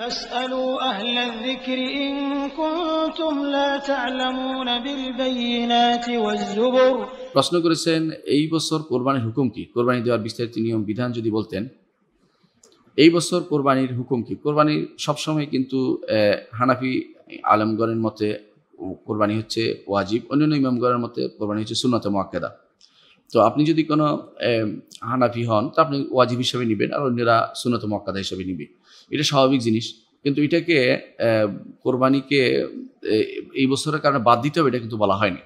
প্রশ্ন করেছেন এই বছর কোরবানির হুকুম কি কোরবানি দেওয়ার বিস্তারিত নিয়ম বিধান যদি বলতেন এই বছর কোরবানির হুকুম কি কোরবানির সবসময় কিন্তু হানাফি আলমগড়ের মতে কোরবানি হচ্ছে ওয়াজিব অন্যান্য ইমামগড়ের মতে কোরবানি হচ্ছে সুনাত মোয়াক্কেদা তো আপনি যদি কোনো হানাফি হন তা আপনি ওয়াজিব হিসাবে নেবেন আর অন্যরা সুনত মক্কাদা হিসাবে নেবে এটা স্বাভাবিক জিনিস কিন্তু এটাকে কোরবানিকে এই বছরের কারণে বাদ দিতে হবে এটা কিন্তু বলা হয়নি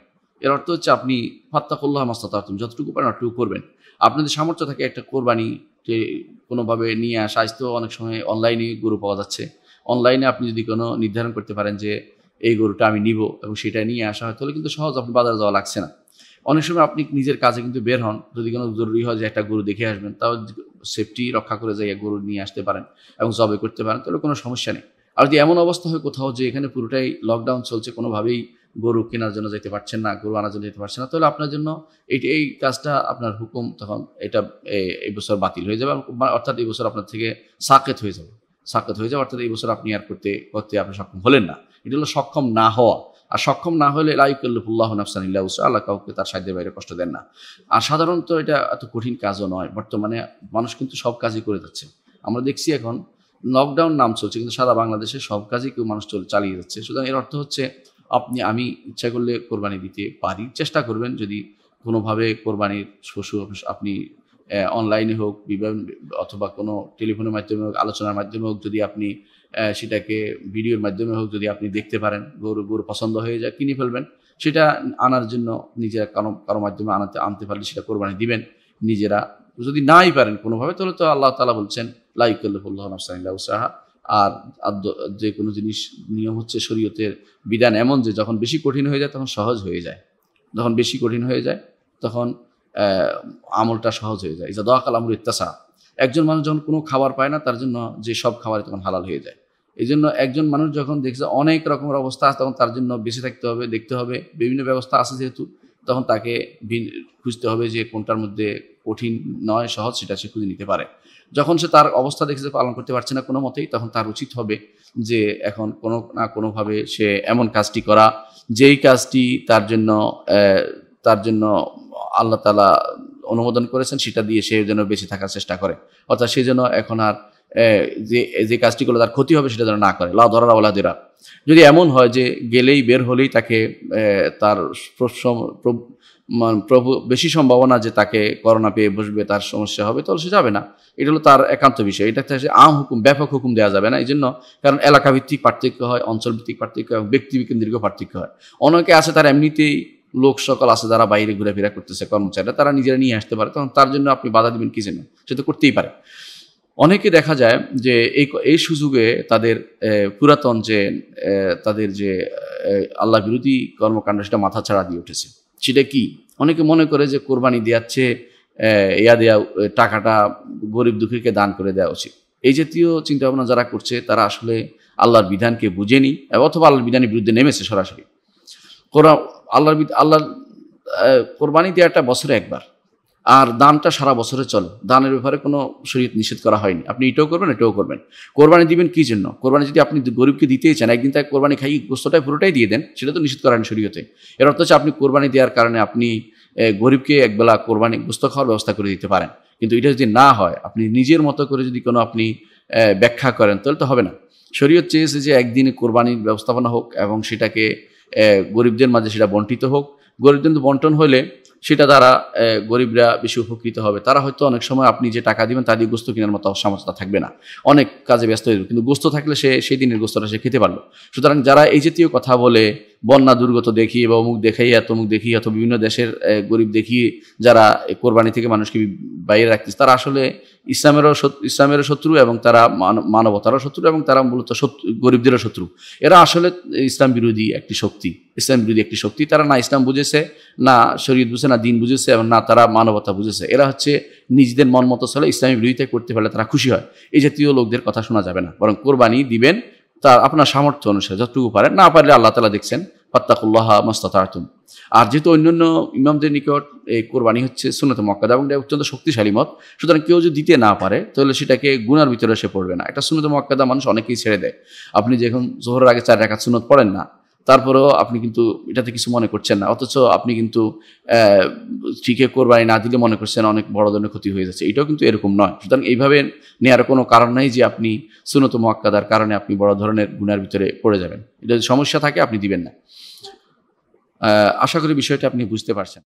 এর অর্থ হচ্ছে আপনি ফাত্তাকুল্লাহ মাস্তাতুম যতটুকু পারেন অতটুকু করবেন আপনাদের সামর্থ্য থাকে একটা কোরবানি যে কোনোভাবে নিয়ে আসা আসতেও অনেক সময় অনলাইনে গরু পাওয়া যাচ্ছে অনলাইনে আপনি যদি কোনো নির্ধারণ করতে পারেন যে এই গরুটা আমি নিব এবং সেটা নিয়ে আসা হয় তাহলে কিন্তু সহজ আপনি বাজারে যাওয়া লাগছে না অনেক সময় আপনি নিজের কাজে কিন্তু বের হন যদি কোনো জরুরি হয় যে একটা গরু দেখে আসবেন তাও সেফটি রক্ষা করে যাইয়া গরু নিয়ে আসতে পারেন এবং জবে করতে পারেন তাহলে কোনো সমস্যা নেই আর যদি এমন অবস্থা হয় কোথাও যে এখানে পুরোটাই লকডাউন চলছে কোনোভাবেই গরু কেনার জন্য যেতে পারছেন না গরু আনার জন্য যেতে পারছেন না তাহলে আপনার জন্য এই এই কাজটা আপনার হুকুম তখন এটা এই বছর বাতিল হয়ে যাবে অর্থাৎ এই বছর আপনার থেকে সাকেত হয়ে যাবে সাক্ষাৎ হয়ে যাবে অর্থাৎ এই বছর আপনি আর করতে করতে আপনি সক্ষম হলেন না এটা হলো সক্ষম না হওয়া আর সক্ষম না হলে লাইকুল্লাহ নাফসান ইল্লা উসরা আল্লাহ কাউকে তার সাহায্যের বাইরে কষ্ট দেন না আর সাধারণত এটা এত কঠিন কাজও নয় বর্তমানে মানুষ কিন্তু সব কাজই করে যাচ্ছে আমরা দেখছি এখন লকডাউন নাম চলছে কিন্তু সারা বাংলাদেশে সব কাজই কেউ মানুষ চলে চালিয়ে যাচ্ছে সুতরাং এর অর্থ হচ্ছে আপনি আমি ইচ্ছা করলে কোরবানি দিতে পারি চেষ্টা করবেন যদি কোনোভাবে কোরবানির শ্বশুর আপনি অনলাইনে হোক বিভিন্ন অথবা কোনো টেলিফোনের মাধ্যমে হোক আলোচনার মাধ্যমে হোক যদি আপনি সেটাকে ভিডিওর মাধ্যমে হোক যদি আপনি দেখতে পারেন গরু গরু পছন্দ হয়ে যায় কিনে ফেলবেন সেটা আনার জন্য নিজেরা কারো কারো মাধ্যমে আনাতে আনতে পারলে সেটা কোরবানি দিবেন নিজেরা যদি নাই পারেন কোনোভাবে তাহলে তো আল্লাহ তালা বলছেন লাইকুল্লাহ নফসানিল্লাহ সাহা আর যে কোনো জিনিস নিয়ম হচ্ছে শরীয়তের বিধান এমন যে যখন বেশি কঠিন হয়ে যায় তখন সহজ হয়ে যায় যখন বেশি কঠিন হয়ে যায় তখন আমলটা সহজ হয়ে যায় যা দোয়াকাল আমল ইত্যাসা একজন মানুষ যখন কোনো খাবার পায় না তার জন্য যে সব খাবার তখন হালাল হয়ে যায় এই জন্য একজন মানুষ যখন দেখছে অনেক রকমের অবস্থা আছে তখন তার জন্য বেঁচে থাকতে হবে দেখতে হবে বিভিন্ন ব্যবস্থা আছে যেহেতু তখন তাকে খুঁজতে হবে যে কোনটার মধ্যে কঠিন নয় সহজ সেটা সে খুঁজে নিতে পারে যখন সে তার অবস্থা দেখে পালন করতে পারছে না কোনো মতেই তখন তার উচিত হবে যে এখন কোনো না কোনোভাবে সে এমন কাজটি করা যেই কাজটি তার জন্য তার জন্য আল্লাহ তালা অনুমোদন করেছেন সেটা দিয়ে সে যেন বেঁচে থাকার চেষ্টা করে অর্থাৎ সে যেন এখন আর যে যে কাজটি করলে তার ক্ষতি হবে সেটা যেন না করে লা ধরার আল্লাহ দেরা যদি এমন হয় যে গেলেই বের হলেই তাকে তার মানে প্রভু বেশি সম্ভাবনা যে তাকে করোনা পেয়ে বসবে তার সমস্যা হবে তাহলে সে যাবে না এটা হলো তার একান্ত বিষয় এটা হচ্ছে আম হুকুম ব্যাপক হুকুম দেওয়া যাবে না এই জন্য কারণ এলাকাভিত্তিক পার্থক্য হয় অঞ্চলভিত্তিক পার্থক্য হয় ব্যক্তিকেন্দ্রিক পার্থক্য হয় অনেকে আছে তার এমনিতেই লোক সকল আছে যারা বাইরে ঘুরাফেরা করতেছে কর্মচারীরা তারা নিজেরা নিয়ে আসতে পারে তখন তার জন্য আপনি বাধা দেবেন কি যেন সে তো করতেই পারে অনেকে দেখা যায় যে এই এই সুযোগে তাদের পুরাতন যে তাদের যে আল্লাহ বিরোধী কর্মকাণ্ড সেটা মাথা ছাড়া দিয়ে উঠেছে সেটা কি অনেকে মনে করে যে কোরবানি দেওয়াচ্ছে ইয়া দেওয়া টাকাটা গরিব দুঃখীকে দান করে দেওয়া উচিত এই জাতীয় চিন্তাভাবনা যারা করছে তারা আসলে আল্লাহর বিধানকে বুঝেনি অথবা আল্লাহর বিধানের বিরুদ্ধে নেমেছে সরাসরি কোরআ আল্লাহর আল্লাহর কোরবানি দেওয়াটা বছরে একবার আর দানটা সারা বছরে চলে দানের ব্যাপারে কোনো শরীর নিষেধ করা হয়নি আপনি এটাও করবেন এটাও করবেন কোরবানি দিবেন কী জন্য কোরবানি যদি আপনি গরিবকে দিতেই চান একদিন তাকে কোরবানি খাই গোস্তটাই পুরোটাই দিয়ে দেন সেটা তো নিষেধ করেন শরীয়তে এর অর্থ হচ্ছে আপনি কোরবানি দেওয়ার কারণে আপনি গরিবকে একবেলা কোরবানি গোস্ত খাওয়ার ব্যবস্থা করে দিতে পারেন কিন্তু এটা যদি না হয় আপনি নিজের মতো করে যদি কোনো আপনি ব্যাখ্যা করেন তাহলে তো হবে না শরীয়ত চেয়েছে যে একদিন কোরবানির ব্যবস্থাপনা হোক এবং সেটাকে গরিবদের মাঝে সেটা বন্টিত হোক গরিবদের বন্টন হলে সেটা দ্বারা গরিবরা বেশি উপকৃত হবে তারা হয়তো অনেক সময় আপনি যে টাকা দিবেন তা দিয়ে গোস্ত কেনার মতো সামর্থ্য থাকবে না অনেক কাজে ব্যস্ত হয়ে কিন্তু গোস্ত থাকলে সে সেই দিনের গোস্তটা সে খেতে পারলো সুতরাং যারা এই জাতীয় কথা বলে বন্যা দুর্গত দেখি বা অমুক এত মুখ দেখি এত বিভিন্ন দেশের গরিব দেখিয়ে যারা কোরবানি থেকে মানুষকে বাইরে রাখতেছে তারা আসলে ইসলামেরও ইসলামেরও শত্রু এবং তারা মানবতারও শত্রু এবং তারা মূলত গরিবদেরও শত্রু এরা আসলে ইসলাম বিরোধী একটি শক্তি ইসলাম বিরোধী একটি শক্তি তারা না ইসলাম বুঝেছে না শরীয়ত বুঝে না দিন বুঝেছে এবং না তারা মানবতা বুঝেছে এরা হচ্ছে নিজেদের মন মতো চলে ইসলামী বিরোধিতা করতে পারলে তারা খুশি হয় এই জাতীয় লোকদের কথা শোনা যাবে না বরং কোরবানি দিবেন তার আপনার সামর্থ্য অনুসারে যতটুকু পারেন না পারলে আল্লাহ তালা দেখছেন পাত্তাকুল্লাহ মস্তাতুম আর যেহেতু অন্যান্য ইমামদের নিকট এই কোরবানি হচ্ছে সুনত মক্কাদা এবং এটা অত্যন্ত শক্তিশালী মত সুতরাং কেউ যদি দিতে না পারে তাহলে সেটাকে গুনার ভিতরে সে পড়বে না এটা সুনত মক্কাদা মানুষ অনেকেই ছেড়ে দেয় আপনি যখন জোহরের আগে চার রেখা সুনত পড়েন না তারপরেও আপনি কিন্তু এটাতে কিছু মনে করছেন না অথচ আপনি কিন্তু ঠিকে কোরবানি না দিলে মনে করছেন অনেক বড় ধরনের ক্ষতি হয়ে যাচ্ছে এটাও কিন্তু এরকম নয় সুতরাং এইভাবে নেওয়ার কোনো কারণ নাই যে আপনি সুনত মহাক্কাদার কারণে আপনি বড় ধরনের গুণার ভিতরে পড়ে যাবেন এটা যদি সমস্যা থাকে আপনি দিবেন না আশা করি বিষয়টা আপনি বুঝতে পারছেন